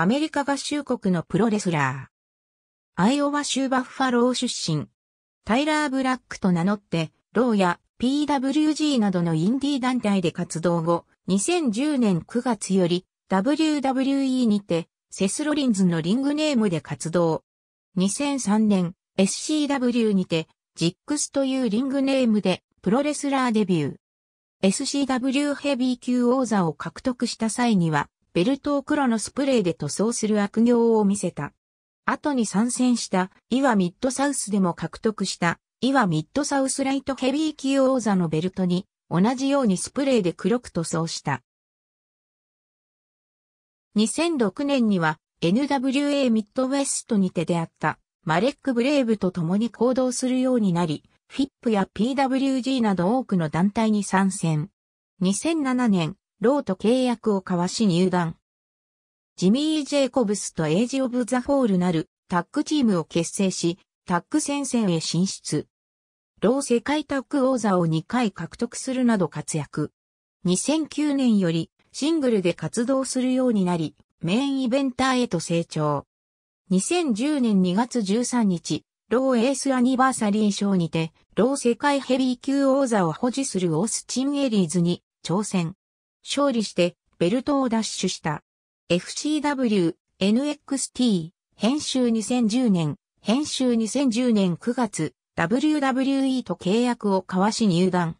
アメリカ合衆国のプロレスラー。アイオワ州バッファロー出身。タイラー・ブラックと名乗って、ローや PWG などのインディー団体で活動後、2010年9月より WWE にて、セス・ロリンズのリングネームで活動。2003年、SCW にて、ジックスというリングネームでプロレスラーデビュー。SCW ヘビー級王座を獲得した際には、ベルトを黒のスプレーで塗装する悪行を見せた。後に参戦した岩ミッドサウスでも獲得した岩ミッドサウスライトヘビー級王座のベルトに同じようにスプレーで黒く塗装した。2006年には NWA ミッドウェストにて出会ったマレック・ブレイブと共に行動するようになり、フィップや PWG など多くの団体に参戦。2007年、ローと契約を交わし入団。ジミー・ジェイコブスとエイジ・オブ・ザ・フォールなるタッグチームを結成し、タッグ戦線へ進出。ロー世界タッグ王座を2回獲得するなど活躍。2009年よりシングルで活動するようになり、メインイベンターへと成長。2010年2月13日、ローエースアニバーサリー賞にて、ロー世界ヘビー級王座を保持するオースチンエリーズに挑戦。勝利してベルトを奪取した。FCW NXT 編集2010年、編集2010年9月、WWE と契約を交わし入団。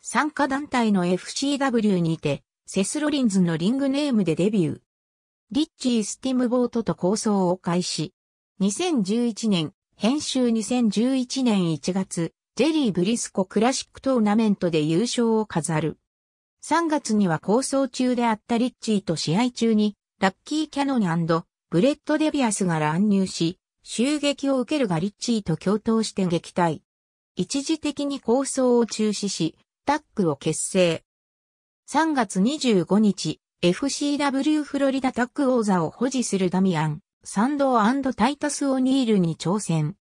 参加団体の FCW にて、セスロリンズのリングネームでデビュー。リッチー・スティムボートと構想を開始。2011年、編集2011年1月、ジェリー・ブリスコクラシックトーナメントで優勝を飾る。3月には構想中であったリッチーと試合中に、ラッキーキャノンブレッド・デビアスが乱入し、襲撃を受けるがリッチーと共闘して撃退。一時的に構想を中止し、タッグを結成。3月25日、FCW フロリダタッグ王座を保持するダミアン、サンドータイタス・オニールに挑戦。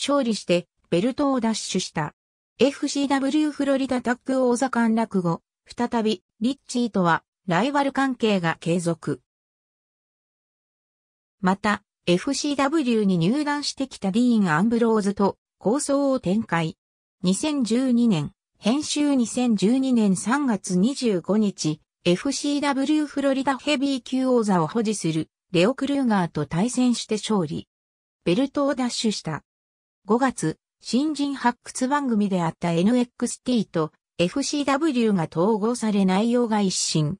勝利して、ベルトを奪取した。FCW フロリダタッグ王座陥落後、再び、リッチーとは、ライバル関係が継続。また、FCW に入団してきたディーン・アンブローズと構想を展開。2012年、編集2012年3月25日、FCW フロリダヘビー級王座を保持するレオ・クルーガーと対戦して勝利。ベルトを奪取した。5月、新人発掘番組であった NXT と FCW が統合され内容が一新。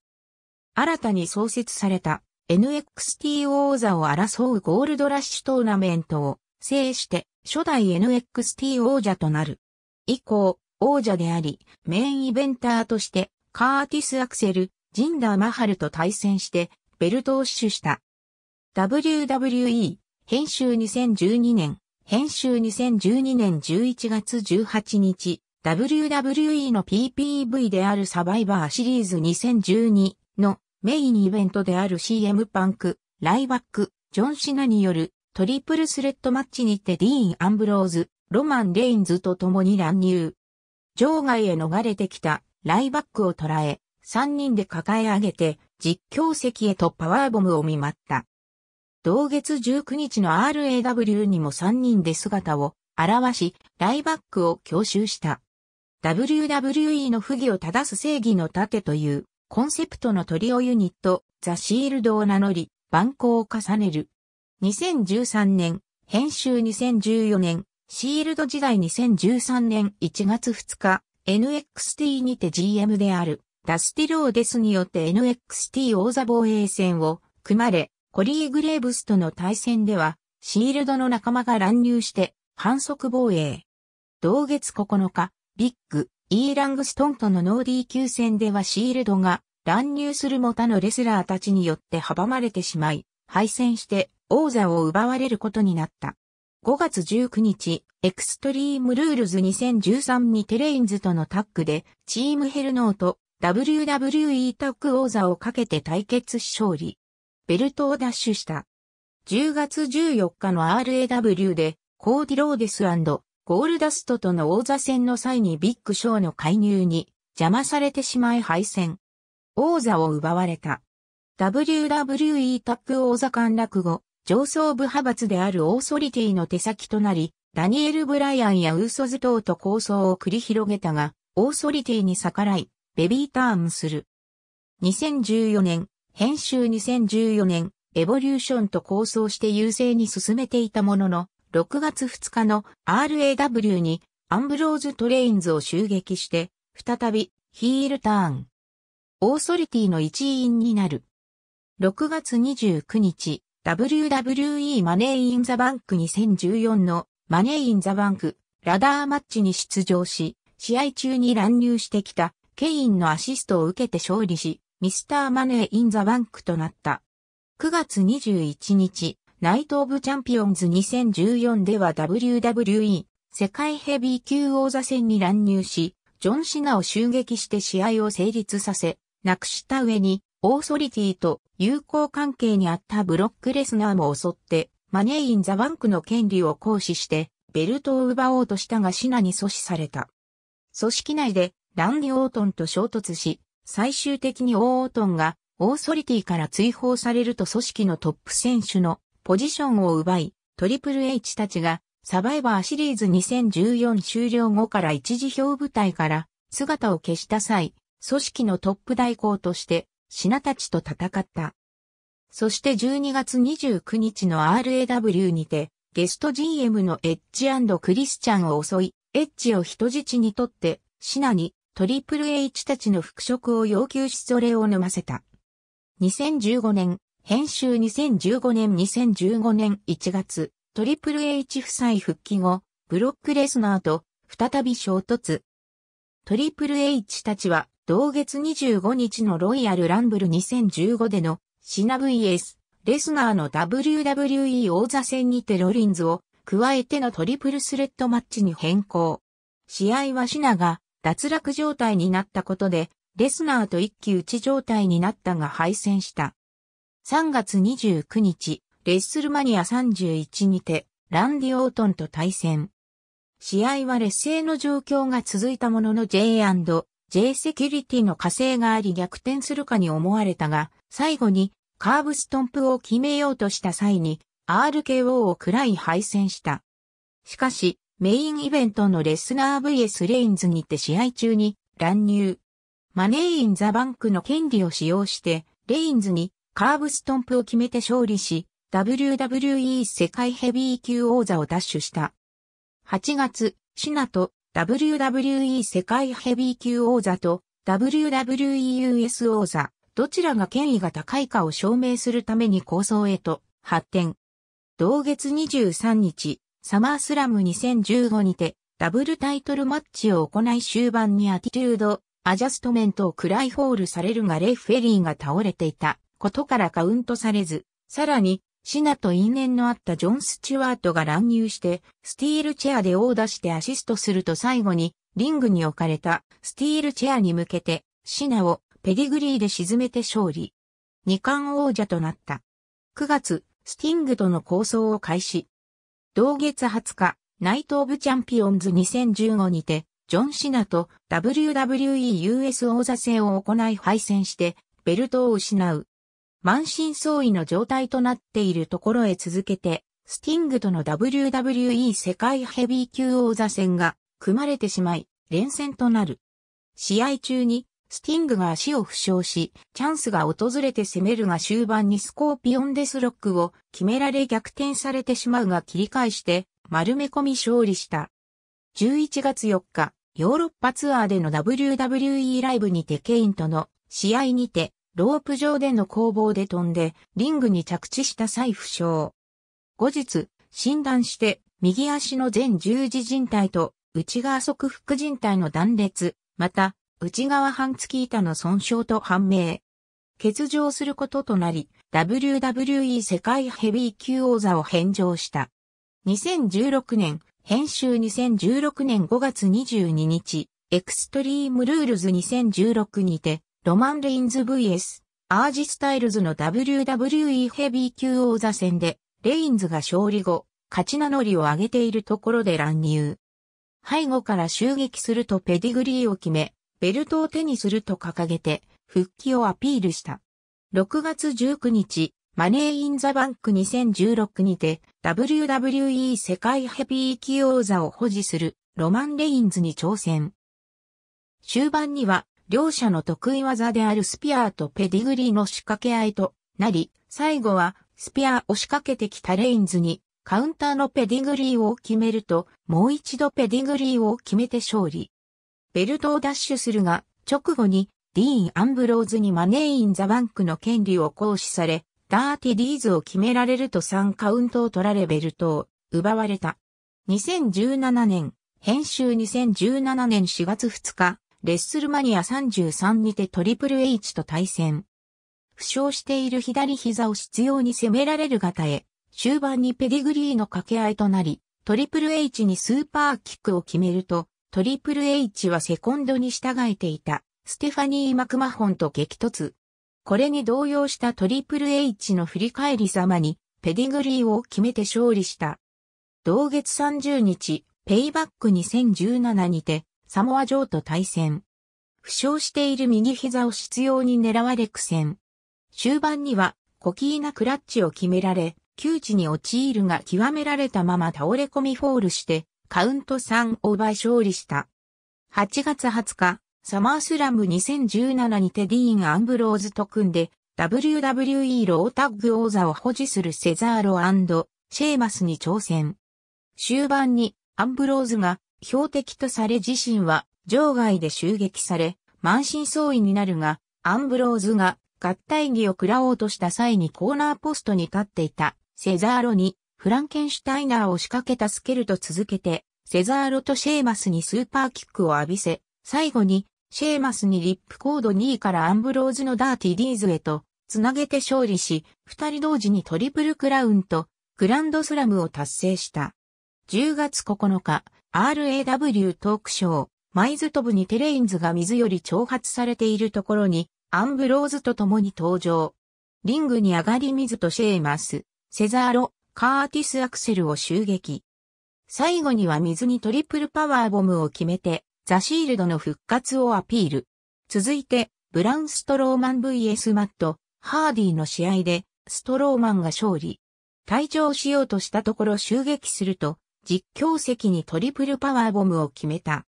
新たに創設された NXT 王座を争うゴールドラッシュトーナメントを制して初代 NXT 王者となる。以降、王者であり、メインイベンターとしてカーティス・アクセル、ジンダー・マハルと対戦してベルトを死守した。WWE 編集2012年、編集2012年11月18日、WWE の PPV であるサバイバーシリーズ2012のメインイベントである CM パンク、ライバック、ジョン・シナによるトリプルスレッドマッチにてディーン・アンブローズ、ロマン・レインズと共に乱入。場外へ逃れてきたライバックを捉え、3人で抱え上げて実況席へとパワーボムを見舞った。同月19日の RAW にも3人で姿を現し、ライバックを強襲した。WWE の不義を正す正義の盾というコンセプトのトリオユニット、ザ・シールドを名乗り、番号を重ねる。2013年、編集2014年、シールド時代2013年1月2日、NXT にて GM である、ダスティローデスによって NXT 王座防衛戦を組まれ、コリー・グレーブスとの対戦では、シールドの仲間が乱入して、反則防衛。同月9日、ビッグ、イーラングストンとのノーディー級戦ではシールドが乱入するも他のレスラーたちによって阻まれてしまい、敗戦して王座を奪われることになった。5月19日、エクストリームルールズ2013にテレインズとのタッグで、チームヘルノーと WWE タッグ王座をかけて対決し勝利。ベルトを奪取した。10月14日の RAW で、コーディローデスゴールダストとの王座戦の際にビッグショーの介入に邪魔されてしまい敗戦。王座を奪われた。WWE タップ王座陥落後、上層部派閥であるオーソリティの手先となり、ダニエル・ブライアンやウーソズ等と構想を繰り広げたが、オーソリティに逆らい、ベビーターンする。2014年、編集2014年、エボリューションと構想して優勢に進めていたものの、6月2日の RAW にアンブローズ・トレインズを襲撃して、再びヒールターン。オーソリティの一員になる。6月29日、WWE マネー・イン・ザ・バンク2014のマネー・イン・ザ・バンクラダーマッチに出場し、試合中に乱入してきたケインのアシストを受けて勝利し、ミスター・マネー・イン・ザ・バンクとなった。9月21日、ナイト・オブ・チャンピオンズ2014では WWE 世界ヘビー級王座戦に乱入し、ジョン・シナを襲撃して試合を成立させ、なくした上に、オーソリティと友好関係にあったブロック・レスナーも襲って、マネー・イン・ザ・バンクの権利を行使して、ベルトを奪おうとしたがシナに阻止された。組織内で、ランディ・オートンと衝突し、最終的にオー・オートンが、オーソリティから追放されると組織のトップ選手のポジションを奪い、トリプル H たちがサバイバーシリーズ2014終了後から一時表舞台から姿を消した際、組織のトップ代行としてシナたちと戦った。そして12月29日の RAW にてゲスト GM のエッジクリスチャンを襲い、エッジを人質にとってシナにトリプル H たちの復職を要求しそれを飲ませた。2015年編集2015年2015年1月、トリプル H 夫妻復帰後、ブロックレスナーと再び衝突。トリプル H たちは同月25日のロイヤルランブル2015でのシナ VS レスナーの WWE 王座戦にてロリンズを加えてのトリプルスレッドマッチに変更。試合はシナが脱落状態になったことでレスナーと一騎打ち状態になったが敗戦した。3月29日、レッスルマニア31にて、ランディ・オートンと対戦。試合は劣勢の状況が続いたものの J&J セキュリティの加勢があり逆転するかに思われたが、最後にカーブストンプを決めようとした際に RKO を暗らい敗戦した。しかし、メインイベントのレスナー VS レインズにて試合中に乱入。マネーインザバンクの権利を使用して、レインズにカーブストンプを決めて勝利し、WWE 世界ヘビー級王座を奪取した。8月、シナと WWE 世界ヘビー級王座と WWEUS 王座、どちらが権威が高いかを証明するために構想へと発展。同月23日、サマースラム2015にて、ダブルタイトルマッチを行い終盤にアティチュード、アジャストメントをクライホールされるがレイフェリーが倒れていた。ことからカウントされず、さらに、シナと因縁のあったジョン・スチュワートが乱入して、スティールチェアでオーダーしてアシストすると最後に、リングに置かれたスティールチェアに向けて、シナをペディグリーで沈めて勝利。二冠王者となった。9月、スティングとの構想を開始。同月20日、ナイト・オブ・チャンピオンズ2015にて、ジョン・シナと WWE US 王座戦を行い敗戦して、ベルトを失う。満身創痍の状態となっているところへ続けて、スティングとの WWE 世界ヘビー級王座戦が組まれてしまい、連戦となる。試合中に、スティングが足を負傷し、チャンスが訪れて攻めるが終盤にスコーピオンデスロックを決められ逆転されてしまうが切り返して丸め込み勝利した。11月4日、ヨーロッパツアーでの WWE ライブにてケインとの試合にてロープ上での攻防で飛んで、リングに着地した際負傷。後日、診断して、右足の前十字靭帯と内側側副靭帯の断裂、また、内側半月板の損傷と判明。欠場することとなり、WWE 世界ヘビー級王座を返上した。2016年、編集2016年5月22日、エクストリームルールズ2016にて、ロマン・レインズ VS アージ・スタイルズの WWE ヘビー級王座戦で、レインズが勝利後、勝ち名乗りを上げているところで乱入。背後から襲撃するとペディグリーを決め、ベルトを手にすると掲げて、復帰をアピールした。6月19日、マネーインザバンク2016にて、WWE 世界ヘビー級王座を保持するロマン・レインズに挑戦。終盤には両者の得意技であるスピアーとペディグリーの仕掛け合いとなり、最後はスピアーを仕掛けてきたレインズにカウンターのペディグリーを決めると、もう一度ペディグリーを決めて勝利。ベルトをダッシュするが、直後にディーン・アンブローズにマネーイン・ザ・バンクの権利を行使され、ダーティディーズを決められると3カウントを取られベルトを奪われた。2017年、編集2017年4月2日、レッスルマニア33にてトリプル H と対戦。負傷している左膝を執拗に攻められる型へ、終盤にペディグリーの掛け合いとなり、トリプル H にスーパーキックを決めると、トリプル H はセコンドに従えていた、ステファニー・マクマホンと激突。これに動揺したトリプル H の振り返り様に、ペディグリーを決めて勝利した。同月30日、ペイバック2017にて、サモア城と対戦。負傷している右膝を執拗に狙われ苦戦。終盤には、コキーナクラッチを決められ、窮地に陥るが極められたまま倒れ込みフォールして、カウント3オーバー勝利した。8月20日、サマースラム2017にテディーン・アンブローズと組んで、WWE ロータッグ王座を保持するセザーロシェーマスに挑戦。終盤にアンブローズが標的とされ自身は場外で襲撃され、満身創痍になるが、アンブローズが合体技を食らおうとした際にコーナーポストに立っていたセザーロにフランケンシュタイナーを仕掛けたスケルと続けて、セザーロとシェーマスにスーパーキックを浴びせ、最後にシェーマスにリップコード2位からアンブローズのダーティディーズへとつなげて勝利し、二人同時にトリプルクラウンとグランドスラムを達成した。10月9日、RAW トークショー、マイズトブにテレインズが水より挑発されているところに、アンブローズと共に登場。リングに上がり水とシェーマス、セザーロ、カーティス・アクセルを襲撃。最後には水にトリプルパワーボムを決めて、ザ・シールドの復活をアピール。続いて、ブラン・ストローマン VS マット、ハーディの試合で、ストローマンが勝利。退場しようとしたところ襲撃すると、実況席にトリプルパワーボムを決めた。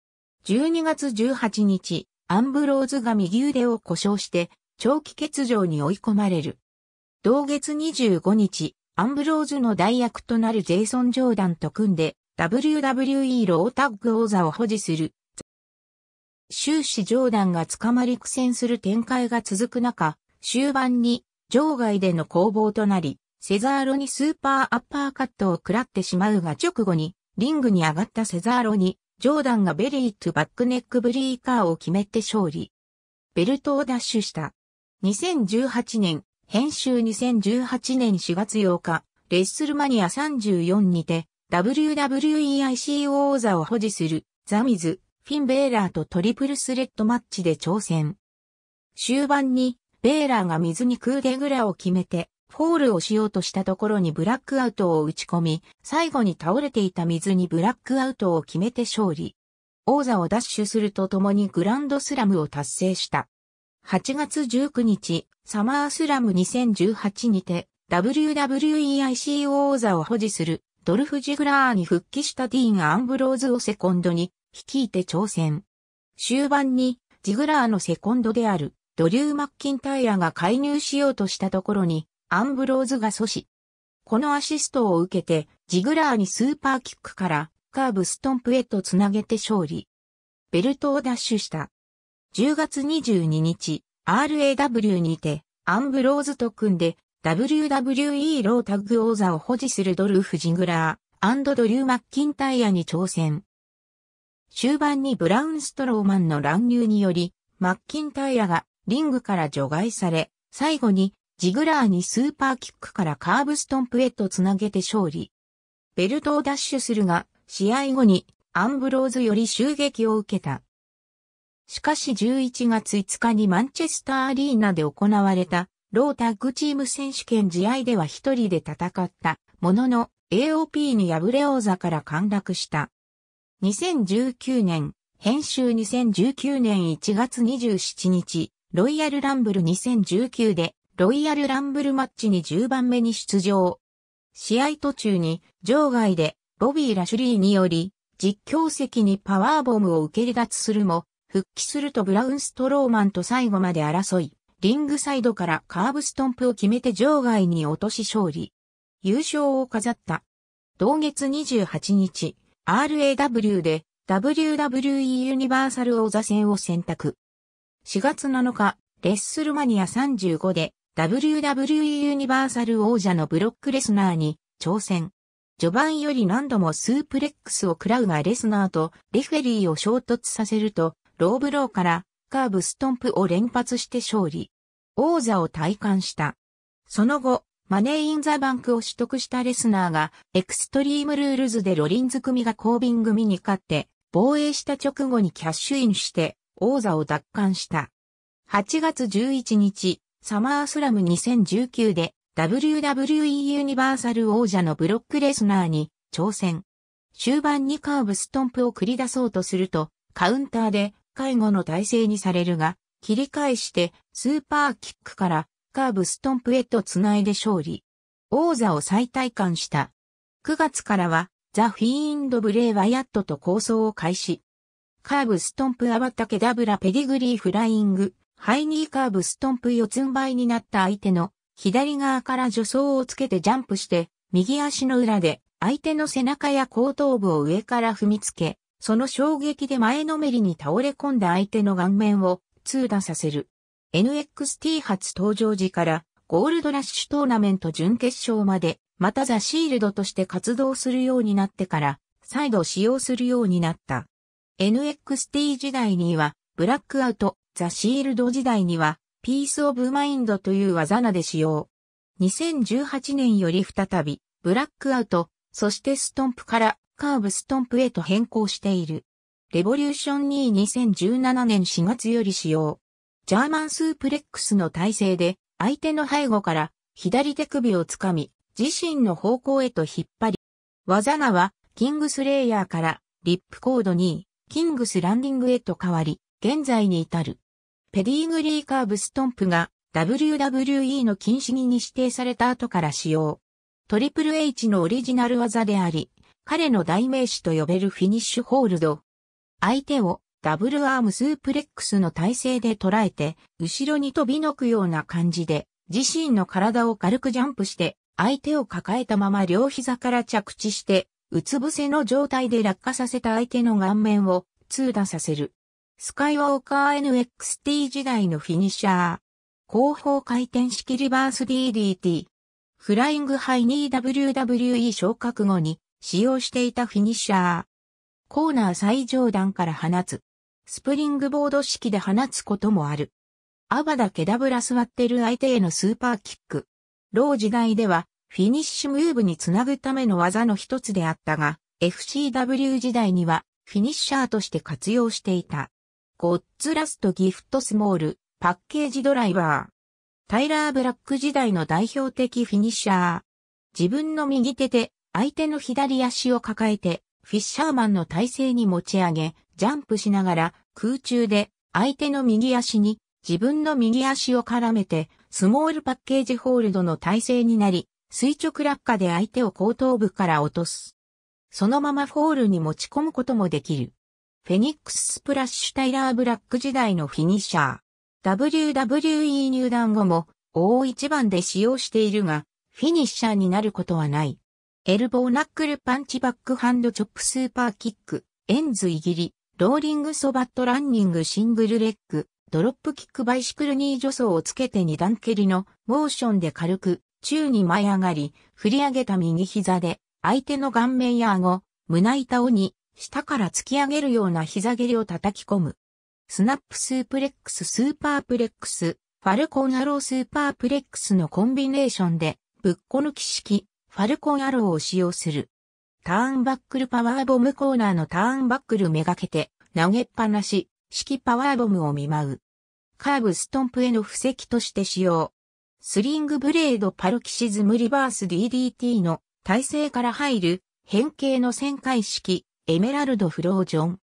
12月18日、アンブローズが右腕を故障して長期欠場に追い込まれる。同月25日、アンブローズの代役となるジェイソン・ジョーダンと組んで WWE ロータッグ王座を保持する。終始ジョーダンが捕まり苦戦する展開が続く中、終盤に場外での攻防となり、セザーロにスーパーアッパーカットを食らってしまうが直後に、リングに上がったセザーロに、ジョーダンがベリーとバックネックブリーカーを決めて勝利。ベルトを奪取した。2018年、編集2018年4月8日、レッスルマニア34にて、WWEIC 王座を保持する、ザミズ、フィン・ベーラーとトリプルスレッドマッチで挑戦。終盤に、ベーラーが水にクーデグラを決めて、フォールをしようとしたところにブラックアウトを打ち込み、最後に倒れていた水にブラックアウトを決めて勝利。王座を奪取するとともにグランドスラムを達成した。8月19日、サマースラム2018にて、WWEIC 王座を保持するドルフ・ジグラーに復帰したディーン・アンブローズをセコンドに率いて挑戦。終盤にジグラーのセコンドであるドリュー・マッキンタイヤが介入しようとしたところにアンブローズが阻止。このアシストを受けて、ジグラーにスーパーキックからカーブストンプへとつなげて勝利。ベルトをダッシュした。10月22日、RAW にて、アンブローズと組んで、WWE ロータグ王座を保持するドルーフ・ジグラードリュー・マッキンタイヤに挑戦。終盤にブラウン・ストローマンの乱入により、マッキンタイヤがリングから除外され、最後にジグラーにスーパーキックからカーブストンプへとつなげて勝利。ベルトを奪取するが、試合後にアンブローズより襲撃を受けた。しかし11月5日にマンチェスターアリーナで行われたロータッグチーム選手権試合では一人で戦ったものの AOP に敗れ王座から陥落した。2019年、編集2019年1月27日、ロイヤルランブル2019でロイヤルランブルマッチに10番目に出場。試合途中に場外でボビー・ラシュリーにより実況席にパワーボムを受け離脱するも復帰するとブラウンストローマンと最後まで争い、リングサイドからカーブストンプを決めて場外に落とし勝利。優勝を飾った。同月28日、RAW で WWE ユニバーサル王座戦を選択。4月7日、レッスルマニア35で WWE ユニバーサル王者のブロックレスナーに挑戦。序盤より何度もスープレックスを食らうがレスナーとレフェリーを衝突させると、ローブローからカーブストンプを連発して勝利。王座を体感した。その後、マネーインザバンクを取得したレスナーが、エクストリームルールズでロリンズ組がコービン組に勝って、防衛した直後にキャッシュインして、王座を奪還した。8月11日、サマースラム2019で WWE ユニバーサル王者のブロックレスナーに挑戦。終盤にカーブストンプを繰り出そうとすると、カウンターで介護の体制にされるが、切り返してスーパーキックからカーブストンプへと繋いで勝利。王座を再体感した。9月からはザ・フィーンド・ブレイ・ワヤットと構想を開始。カーブストンプアバタケダブラペディグリーフライング、ハイニーカーブストンプ四つん這いになった相手の左側から助走をつけてジャンプして、右足の裏で相手の背中や後頭部を上から踏みつけ、その衝撃で前のめりに倒れ込んだ相手の顔面を痛打させる。NXT 初登場時からゴールドラッシュトーナメント準決勝まで、またザ・シールドとして活動するようになってから、再度使用するようになった。NXT 時代には、ブラックアウト、ザ・シールド時代には、ピース・オブ・マインドという技名で使用。2018年より再び、ブラックアウト、そしてストンプからカーブストンプへと変更している。レボリューション22017年4月より使用。ジャーマンスープレックスの体勢で、相手の背後から左手首をつかみ、自身の方向へと引っ張り。技名は、キングスレイヤーから、リップコードに、キングスランディングへと変わり、現在に至る。ペディーグリーカーブストンプが WWE の禁止に指定された後から使用。トリプル H のオリジナル技であり、彼の代名詞と呼べるフィニッシュホールド。相手をダブルアームスープレックスの体勢で捉えて、後ろに飛びのくような感じで、自身の体を軽くジャンプして、相手を抱えたまま両膝から着地して、うつ伏せの状態で落下させた相手の顔面を通打させる。スカイウォーカー NXT 時代のフィニッシャー。後方回転式リバース DDT。フライングハイに WWE 昇格後に使用していたフィニッシャー。コーナー最上段から放つ。スプリングボード式で放つこともある。アバダケダブラ座ってる相手へのスーパーキック。ロー時代ではフィニッシュムーブにつなぐための技の一つであったが、FCW 時代にはフィニッシャーとして活用していた。ゴッツラストギフトスモール、パッケージドライバー。タイラー・ブラック時代の代表的フィニッシャー。自分の右手で相手の左足を抱えて、フィッシャーマンの体勢に持ち上げ、ジャンプしながら空中で相手の右足に自分の右足を絡めて、スモールパッケージホールドの体勢になり、垂直落下で相手を後頭部から落とす。そのままフォールに持ち込むこともできる。フェニックススプラッシュタイラー・ブラック時代のフィニッシャー。WWE 入団後も大一番で使用しているが、フィニッシャーになることはない。エルボーナックルパンチバックハンドチョップスーパーキック、エンズイギリ、ローリングソバットランニングシングルレッグ、ドロップキックバイシクルニー助走をつけて二段蹴りのモーションで軽く宙に舞い上がり、振り上げた右膝で相手の顔面や顎、胸板をに下から突き上げるような膝蹴りを叩き込む。スナップスープレックススーパープレックス、ファルコンアロースーパープレックスのコンビネーションで、ぶっこ抜き式、ファルコンアローを使用する。ターンバックルパワーボムコーナーのターンバックルめがけて、投げっぱなし、式パワーボムを見舞う。カーブストンプへの布石として使用。スリングブレードパルキシズムリバース DDT の体勢から入る変形の旋回式エメラルド・フロージョン。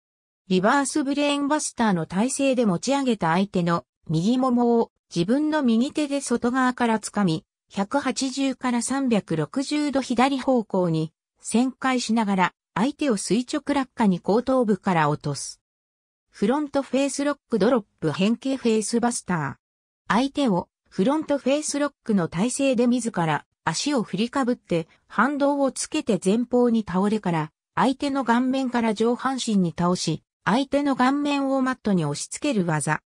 リバースブレーンバスターの体勢で持ち上げた相手の右ももを自分の右手で外側から掴み、180から360度左方向に旋回しながら相手を垂直落下に後頭部から落とす。フロントフェイスロックドロップ変形フェイスバスター。相手をフロントフェイスロックの体勢で自ら足を振りかぶって反動をつけて前方に倒れから相手の顔面から上半身に倒し、相手の顔面をマットに押し付ける技。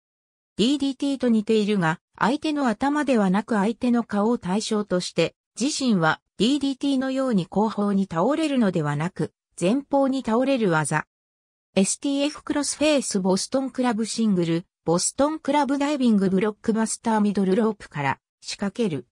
DDT と似ているが、相手の頭ではなく相手の顔を対象として、自身は DDT のように後方に倒れるのではなく、前方に倒れる技。STF クロスフェイスボストンクラブシングル、ボストンクラブダイビングブロックバスターミドルロープから仕掛ける。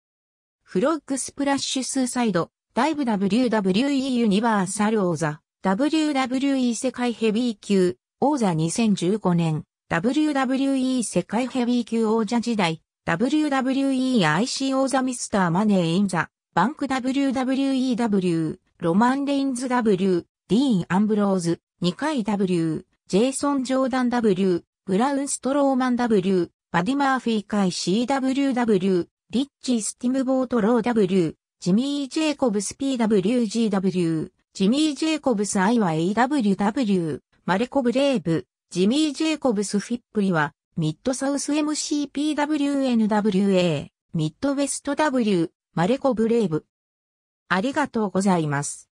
フロッグスプラッシュスーサイド、ダイブ WWE ユニバーサル王座、WWE 世界ヘビー級、王座2015年、WWE 世界ヘビー級王者時代、WWE IC 王座ミスターマネーインザ、バンク WWEW、ロマン・レインズ W、ディーン・アンブローズ、2回 W、ジェイソン・ジョーダン W、ブラウン・ストローマン W、バディ・マーフィー会 CWW、リッチスティムボート・ロー W、ジミー・ジェイコブス PWGW、ジミー・ジェイコブス I は AWW、マレコ・ブレイブ、ジミー・ジェイコブス・フィップリは、ミッドサウス MCPWNWA、ミッドウェスト W、マレコ・ブレイブ。ありがとうございます。